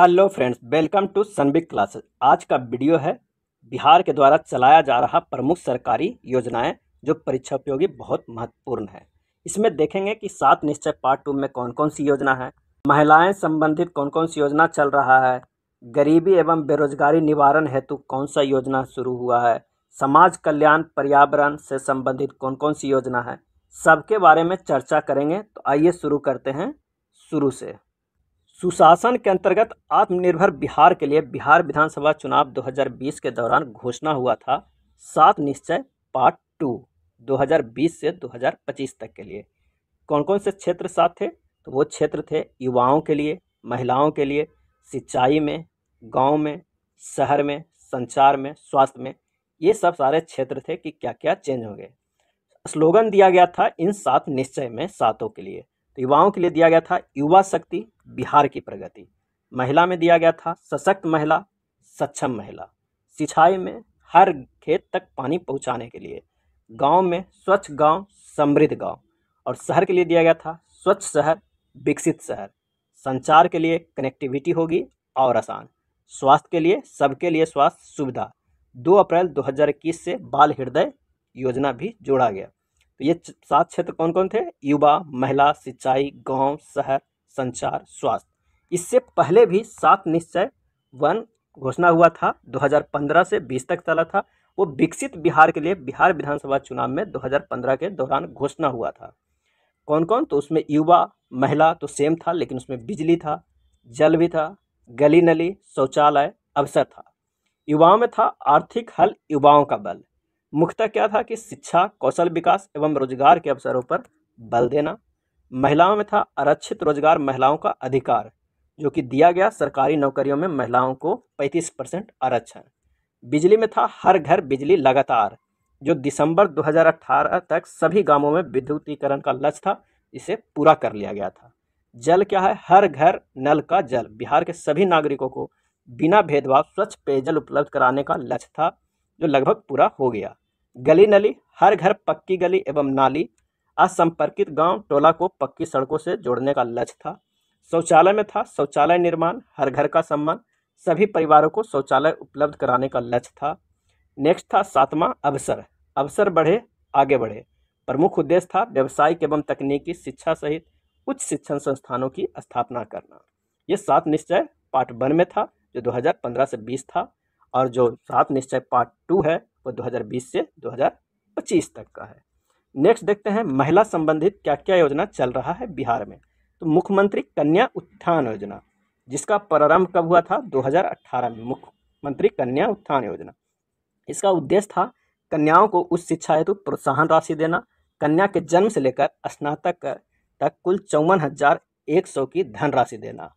hello friends welcome to सनबिक classes आज का वीडियो है बिहार के द्वारा चलाया जा रहा प्रमुख सरकारी योजनाएं जो परीक्षा उपयोगी बहुत महत्वपूर्ण है इसमें देखेंगे कि सात निश्चय पार्ट टू में कौन कौन सी योजना है महिलाएं संबंधित कौन कौन सी योजना चल रहा है गरीबी एवं बेरोजगारी निवारण हेतु कौन सा योजना शुरू हुआ है समाज कल्याण पर्यावरण से संबंधित कौन कौन सी योजना है सबके बारे में चर्चा करेंगे तो आइए शुरू करते हैं शुरू से सुशासन के अंतर्गत आत्मनिर्भर बिहार के लिए बिहार विधानसभा चुनाव 2020 के दौरान घोषणा हुआ था सात निश्चय पार्ट टू 2020 से 2025 तक के लिए कौन कौन से क्षेत्र साथ थे तो वो क्षेत्र थे युवाओं के लिए महिलाओं के लिए सिंचाई में गांव में शहर में संचार में स्वास्थ्य में ये सब सारे क्षेत्र थे कि क्या क्या चेंज होंगे स्लोगन दिया गया था इन सात निश्चय में सातों के लिए युवाओं के लिए दिया गया था युवा शक्ति बिहार की प्रगति महिला में दिया गया था सशक्त महिला सक्षम महिला सिंचाई में हर खेत तक पानी पहुंचाने के लिए गांव में स्वच्छ गांव समृद्ध गांव और शहर के लिए दिया गया था स्वच्छ शहर विकसित शहर संचार के लिए कनेक्टिविटी होगी और आसान स्वास्थ्य के लिए सबके लिए स्वास्थ्य सुविधा 2 अप्रैल 2021 से बाल हृदय योजना भी जोड़ा गया तो ये सात क्षेत्र कौन कौन थे युवा महिला सिंचाई गांव शहर संचार स्वास्थ्य इससे पहले भी सात निश्चय वन घोषणा हुआ था 2015 से 20 तक चला था वो विकसित बिहार के लिए बिहार विधानसभा चुनाव में 2015 के दौरान घोषणा हुआ था कौन कौन तो उसमें युवा महिला तो सेम था लेकिन उसमें बिजली था जल भी था गली नली शौचालय अवसर था युवाओं में था आर्थिक हल युवाओं का बल मुख्यतः क्या था कि शिक्षा कौशल विकास एवं रोजगार के अवसरों पर बल देना महिलाओं में था आरक्षित रोजगार महिलाओं का अधिकार जो कि दिया गया सरकारी नौकरियों में महिलाओं को 35 परसेंट आरक्षण बिजली में था हर घर बिजली लगातार जो दिसंबर 2018 तक सभी गांवों में विद्युतीकरण का लक्ष्य था इसे पूरा कर लिया गया था जल क्या है हर घर नल का जल बिहार के सभी नागरिकों को बिना भेदभाव स्वच्छ पेयजल उपलब्ध कराने का लक्ष्य था जो लगभग पूरा हो गया गली नली हर घर पक्की गली एवं नाली असंपर्कित गांव टोला को पक्की सड़कों से जोड़ने का लक्ष्य था शौचालय में था शौचालय निर्माण हर घर का सम्मान सभी परिवारों को शौचालय उपलब्ध कराने का लक्ष्य था नेक्स्ट था सातवां अवसर अवसर बढ़े आगे बढ़े प्रमुख उद्देश्य था व्यवसायिक एवं तकनीकी शिक्षा सहित उच्च शिक्षण संस्थानों की स्थापना करना ये सात निश्चय पार्ट वन में था जो 2015 से 20 था और जो सात निश्चय पार्ट टू है वो 2020 से 2025 तक का है नेक्स्ट देखते हैं महिला संबंधित क्या क्या योजना चल रहा है बिहार में तो मुख्यमंत्री कन्या उत्थान योजना जिसका प्रारंभ कब हुआ था 2018 में मुख्यमंत्री कन्या उत्थान योजना इसका उद्देश्य था कन्याओं को उच्च शिक्षा हेतु प्रोत्साहन राशि देना कन्या के जन्म से लेकर स्नातक तक कुल चौवन हजार एक सौ की धनराशि देना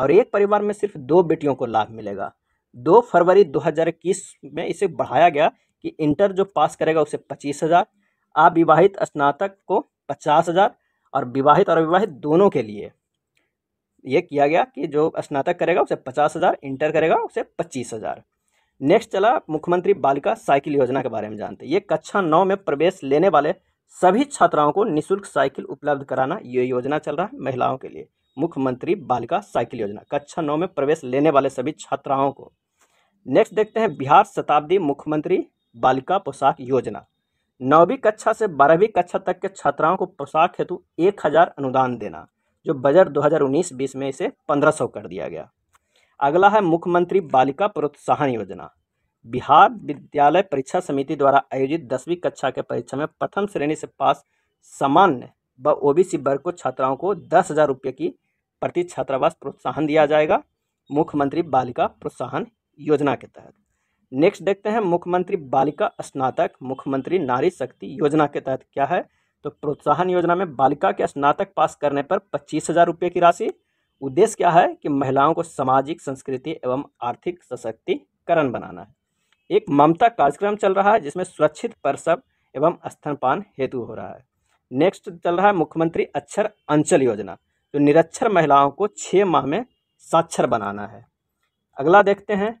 और एक परिवार में सिर्फ दो बेटियों को लाभ मिलेगा दो फरवरी 2021 में इसे बढ़ाया गया कि इंटर जो पास करेगा उसे पच्चीस हज़ार अविवाहित स्नातक को पचास हज़ार और विवाहित और अविवाहित दोनों के लिए ये किया गया कि जो स्नातक करेगा उसे पचास हज़ार इंटर करेगा उसे पच्चीस हज़ार नेक्स्ट चला मुख्यमंत्री बालिका साइकिल योजना के बारे में जानते ये कक्षा नौ में प्रवेश लेने वाले सभी छात्राओं को निःशुल्क साइकिल उपलब्ध कराना ये योजना चल रहा है महिलाओं के लिए मुख्यमंत्री बालिका साइकिल योजना कक्षा नौ में प्रवेश लेने वाले सभी छात्राओं को नेक्स्ट देखते हैं बिहार शताब्दी मुख्यमंत्री बालिका पोशाक योजना नौवीं कक्षा से बारहवीं कक्षा तक के छात्राओं को पोशाक हेतु एक हज़ार अनुदान देना जो बजट 2019-20 में इसे 1500 कर दिया गया अगला है मुख्यमंत्री बालिका प्रोत्साहन योजना बिहार विद्यालय परीक्षा समिति द्वारा आयोजित दसवीं कक्षा के परीक्षा में प्रथम श्रेणी से पास सामान्य व ओबीसी वर्ग को छात्राओं को दस हज़ार रुपये की प्रति छात्रावास प्रोत्साहन दिया जाएगा मुख्यमंत्री बालिका प्रोत्साहन योजना के तहत नेक्स्ट देखते हैं मुख्यमंत्री बालिका स्नातक मुख्यमंत्री नारी शक्ति योजना के तहत क्या है तो प्रोत्साहन योजना में बालिका के स्नातक पास करने पर पच्चीस हज़ार रुपये की राशि उद्देश्य क्या है कि महिलाओं को सामाजिक संस्कृति एवं आर्थिक सशक्तिकरण बनाना है एक ममता कार्यक्रम चल रहा है जिसमें सुरक्षित प्रसव एवं स्तनपान हेतु हो रहा है नेक्स्ट चल रहा है मुख्यमंत्री अक्षर अंचल योजना जो निरक्षर महिलाओं को छः माह में साक्षर बनाना है अगला देखते हैं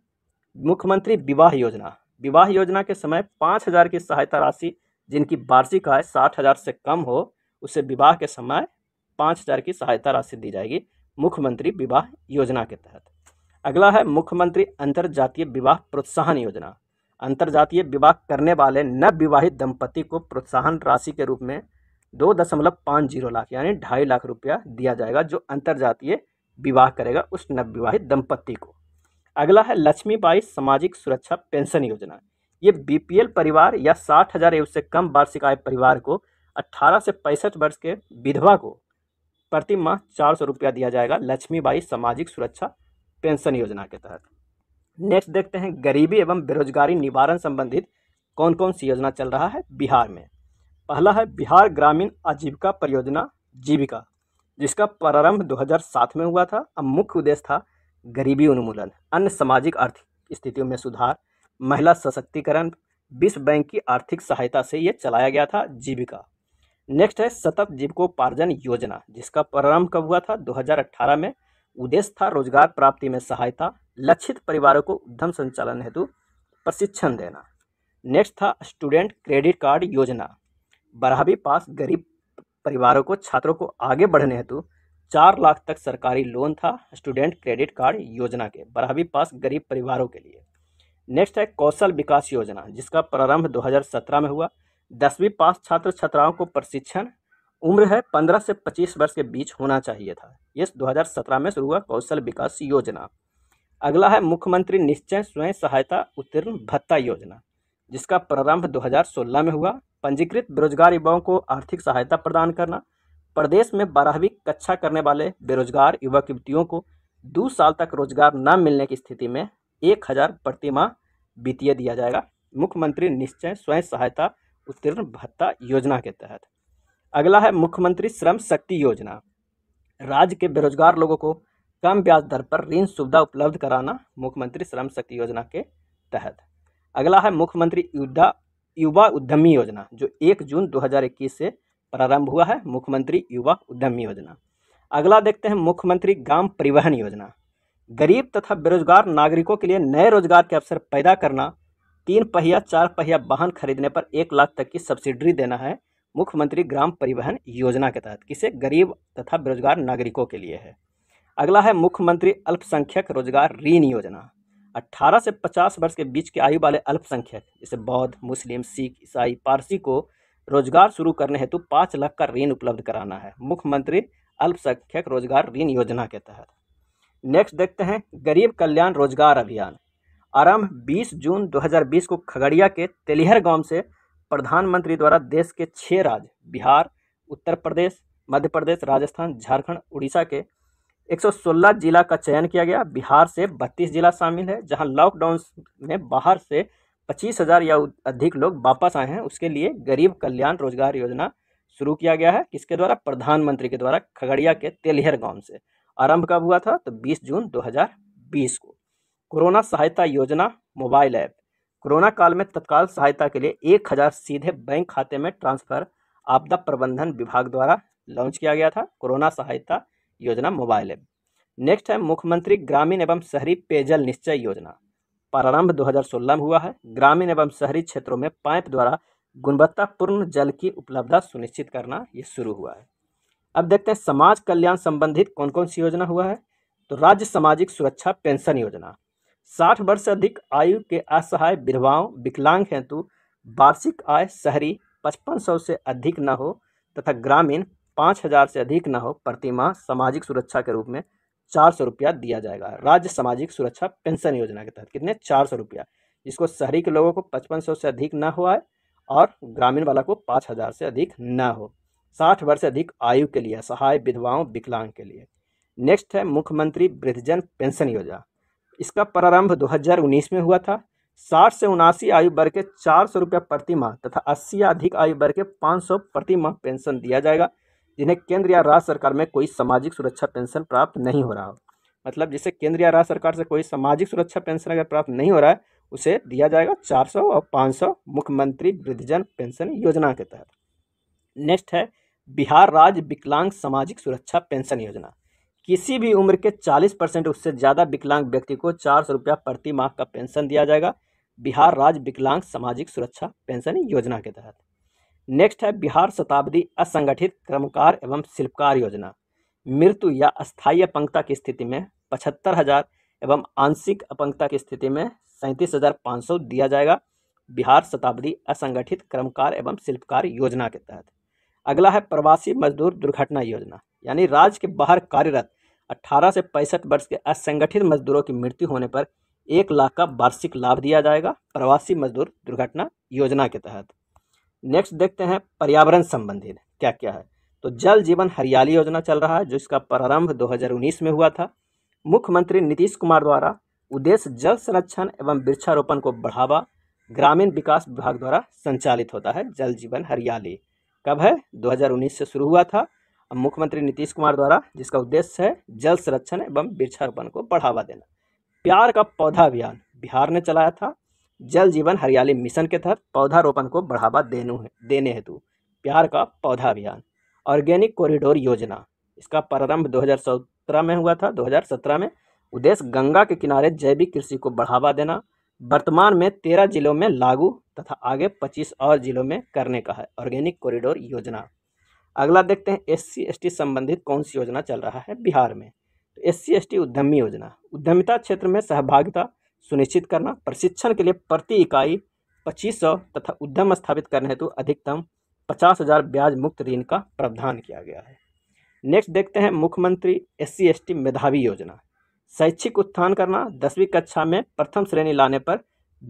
मुख्यमंत्री विवाह योजना विवाह योजना के समय पाँच हज़ार की सहायता राशि जिनकी वार्षिक आय साठ हज़ार से कम हो उसे विवाह के समय पाँच हज़ार की सहायता राशि दी जाएगी मुख्यमंत्री विवाह योजना के तहत अगला है मुख्यमंत्री अंतर्जातीय विवाह प्रोत्साहन योजना अंतर्जातीय विवाह करने वाले नव विवाहित दंपति को प्रोत्साहन राशि के रूप में दो दशमलव पाँच जीरो लाख यानी ढाई लाख रुपया दिया जाएगा जो अंतर्जातीय विवाह करेगा उस नवविवाहित दंपति को अगला है लक्ष्मीबाई सामाजिक सुरक्षा पेंशन योजना ये बीपीएल परिवार या साठ हजार एवं से कम वार्षिक आय परिवार को 18 से पैंसठ वर्ष के विधवा को प्रति माह चार सौ रुपया दिया जाएगा लक्ष्मीबाई सामाजिक सुरक्षा पेंशन योजना के तहत नेक्स्ट देखते हैं गरीबी एवं बेरोजगारी निवारण संबंधित कौन कौन सी योजना चल रहा है बिहार में पहला है बिहार ग्रामीण आजीविका परियोजना जीविका जिसका प्रारंभ 2007 में हुआ था अब मुख्य उद्देश्य था गरीबी उन्मूलन अन्य सामाजिक आर्थिक स्थितियों में सुधार महिला सशक्तिकरण विश्व बैंक की आर्थिक सहायता से ये चलाया गया था जीविका नेक्स्ट है सतत जीविकोपार्जन योजना जिसका प्रारंभ कब हुआ था 2018 में उद्देश्य था रोजगार प्राप्ति में सहायता लक्षित परिवारों को उद्यम संचालन हेतु प्रशिक्षण देना नेक्स्ट था स्टूडेंट क्रेडिट कार्ड योजना बारहवीं पास गरीब परिवारों को छात्रों को आगे बढ़ने हेतु चार लाख तक सरकारी लोन था स्टूडेंट क्रेडिट कार्ड योजना के बारहवीं पास गरीब परिवारों के लिए नेक्स्ट है कौशल विकास योजना जिसका प्रारंभ 2017 में हुआ दसवीं पास छात्र छात्राओं को प्रशिक्षण उम्र है 15 से 25 वर्ष के बीच होना चाहिए था ये 2017 में शुरू हुआ कौशल विकास योजना अगला है मुख्यमंत्री निश्चय स्वयं सहायता उत्तीर्ण भत्ता योजना जिसका प्रारंभ 2016 में हुआ पंजीकृत बेरोजगार युवाओं को आर्थिक सहायता प्रदान करना प्रदेश में बारहवीं कक्षा करने वाले बेरोजगार युवक युवतियों को दो साल तक रोजगार न मिलने की स्थिति में एक हज़ार प्रतिमाह वित्तीय दिया जाएगा मुख्यमंत्री निश्चय स्वयं सहायता उत्तीर्ण भत्ता योजना के तहत अगला है मुख्यमंत्री श्रम शक्ति योजना राज्य के बेरोजगार लोगों को कम ब्याज दर पर ऋण सुविधा उपलब्ध कराना मुख्यमंत्री श्रम शक्ति योजना के तहत अगला है मुख्यमंत्री युवा उद्यमी योजना जो 1 जून 2021 से प्रारंभ हुआ है मुख्यमंत्री युवा उद्यम योजना अगला देखते हैं मुख्यमंत्री ग्राम परिवहन योजना गरीब तथा बेरोजगार नागरिकों के लिए नए रोजगार के अवसर पैदा करना तीन पहिया चार पहिया वाहन खरीदने पर एक लाख तक की सब्सिडी देना है मुख्यमंत्री ग्राम परिवहन योजना के तहत किसे गरीब तथा बेरोजगार नागरिकों के लिए है अगला है मुख्यमंत्री अल्पसंख्यक रोजगार ऋण योजना 18 से 50 वर्ष के बीच के आयु वाले अल्पसंख्यक जैसे बौद्ध मुस्लिम सिख ईसाई पारसी को रोजगार शुरू करने हेतु पाँच लाख का ऋण उपलब्ध कराना है मुख्यमंत्री अल्पसंख्यक रोजगार ऋण योजना के तहत नेक्स्ट देखते हैं गरीब कल्याण रोजगार अभियान आरंभ 20 जून 2020 को खगड़िया के तेलिहर गांव से प्रधानमंत्री द्वारा देश के छः राज्य बिहार उत्तर प्रदेश मध्य प्रदेश राजस्थान झारखंड उड़ीसा के 116 जिला का चयन किया गया बिहार से 32 जिला शामिल है जहां लॉकडाउन में बाहर से पच्चीस हज़ार या अधिक लोग वापस आए हैं उसके लिए गरीब कल्याण रोजगार योजना शुरू किया गया है किसके द्वारा प्रधानमंत्री के द्वारा खगड़िया के तेलहर गांव से आरंभ कब हुआ था तो 20 जून 2020 को कोरोना सहायता योजना मोबाइल ऐप कोरोना काल में तत्काल सहायता के लिए एक हज़ार सीधे बैंक खाते में ट्रांसफ़र आपदा प्रबंधन विभाग द्वारा लॉन्च किया गया था कोरोना सहायता योजना मोबाइल ऐप नेक्स्ट है मुख्यमंत्री ग्रामीण एवं शहरी पेयजल निश्चय योजना प्रारंभ 2016 में हुआ है ग्रामीण एवं शहरी क्षेत्रों में पाइप द्वारा गुणवत्तापूर्ण जल की उपलब्धता सुनिश्चित करना ये शुरू हुआ है अब देखते हैं समाज कल्याण संबंधित कौन कौन सी योजना हुआ है तो राज्य सामाजिक सुरक्षा पेंशन योजना साठ वर्ष से अधिक आयु के असहाय विधवाओं विकलांग हेतु वार्षिक आय शहरी पचपन सौ से अधिक न हो तथा ग्रामीण पाँच हजार से अधिक न हो प्रतिमाह सामाजिक सुरक्षा के रूप में चार सौ रुपया दिया जाएगा राज्य सामाजिक सुरक्षा पेंशन योजना के तहत कितने चार सौ रुपया जिसको शहरी के लोगों को पचपन सौ से अधिक ना हुआ है और ग्रामीण वाला को पाँच हज़ार से अधिक ना हो साठ वर्ष से अधिक आयु के लिए सहाय विधवाओं विकलांग के लिए नेक्स्ट है मुख्यमंत्री वृद्धजन पेंशन योजना इसका प्रारंभ दो में हुआ था साठ से उनासी आयु वर्ग के चार सौ रुपया प्रति माह तथा अस्सी अधिक आयु वर्ग के पाँच सौ प्रति माह पेंशन दिया जाएगा जिन्हें केंद्र या राज्य सरकार में कोई सामाजिक सुरक्षा पेंशन प्राप्त नहीं हो रहा हो मतलब जिसे केंद्र या राज्य सरकार से कोई सामाजिक सुरक्षा पेंशन अगर प्राप्त नहीं हो रहा है उसे दिया जाएगा 400 और 500 मुख्यमंत्री वृद्धजन पेंशन योजना के तहत नेक्स्ट है बिहार राज्य विकलांग सामाजिक सुरक्षा पेंशन योजना किसी भी उम्र के 40 परसेंट उससे ज़्यादा विकलांग व्यक्ति को चार सौ रुपया प्रति माह का पेंशन दिया जाएगा बिहार राज्य विकलांग सामाजिक सुरक्षा पेंशन योजना के तहत नेक्स्ट है बिहार शताब्दी असंगठित कर्मकार एवं शिल्पकार योजना मृत्यु या अस्थायी अपंगता की स्थिति में पचहत्तर हज़ार एवं आंशिक अपंगता की स्थिति में सैंतीस हज़ार पाँच सौ दिया जाएगा बिहार शताब्दी असंगठित कर्मकार एवं शिल्पकार योजना के तहत अगला है प्रवासी मजदूर दुर्घटना योजना यानी राज्य के बाहर कार्यरत 18 से पैंसठ वर्ष के असंगठित मजदूरों की मृत्यु होने पर एक लाख का वार्षिक लाभ दिया जाएगा प्रवासी मजदूर दुर्घटना योजना के तहत नेक्स्ट देखते हैं पर्यावरण संबंधित क्या क्या है तो जल जीवन हरियाली योजना चल रहा है जिसका प्रारंभ 2019 में हुआ था मुख्यमंत्री नीतीश कुमार द्वारा उद्देश्य जल संरक्षण एवं वृक्षारोपण को बढ़ावा ग्रामीण विकास विभाग द्वारा संचालित होता है जल जीवन हरियाली कब है 2019 से शुरू हुआ था अब मुख्यमंत्री नीतीश कुमार द्वारा जिसका उद्देश्य है जल संरक्षण एवं वृक्षारोपण को बढ़ावा देना प्यार का पौधा अभियान बिहार ने चलाया था जल जीवन हरियाली मिशन के तहत पौधारोपण को बढ़ावा है देने हेतु प्यार का पौधा अभियान ऑर्गेनिक कॉरिडोर योजना इसका प्रारंभ 2017 में हुआ था 2017 में उद्देश्य गंगा के किनारे जैविक कृषि को बढ़ावा देना वर्तमान में तेरह जिलों में लागू तथा आगे पच्चीस और जिलों में करने का है ऑर्गेनिक कॉरिडोर योजना अगला देखते हैं एस सी संबंधित कौन सी योजना चल रहा है बिहार में तो एस सी उद्यमी योजना उद्यमिता क्षेत्र में सहभागिता सुनिश्चित करना प्रशिक्षण के लिए प्रति इकाई पच्चीस सौ तथा उद्यम स्थापित करने हेतु अधिकतम पचास हज़ार ब्याज मुक्त ऋण का प्रावधान किया गया है नेक्स्ट देखते हैं मुख्यमंत्री एस सी मेधावी योजना शैक्षिक उत्थान करना दसवीं कक्षा में प्रथम श्रेणी लाने पर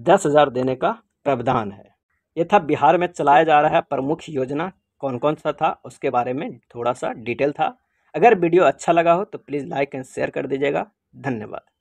दस हज़ार देने का प्रावधान है यह था बिहार में चलाया जा रहा है प्रमुख योजना कौन कौन सा था उसके बारे में थोड़ा सा डिटेल था अगर वीडियो अच्छा लगा हो तो प्लीज़ लाइक एंड शेयर कर दीजिएगा धन्यवाद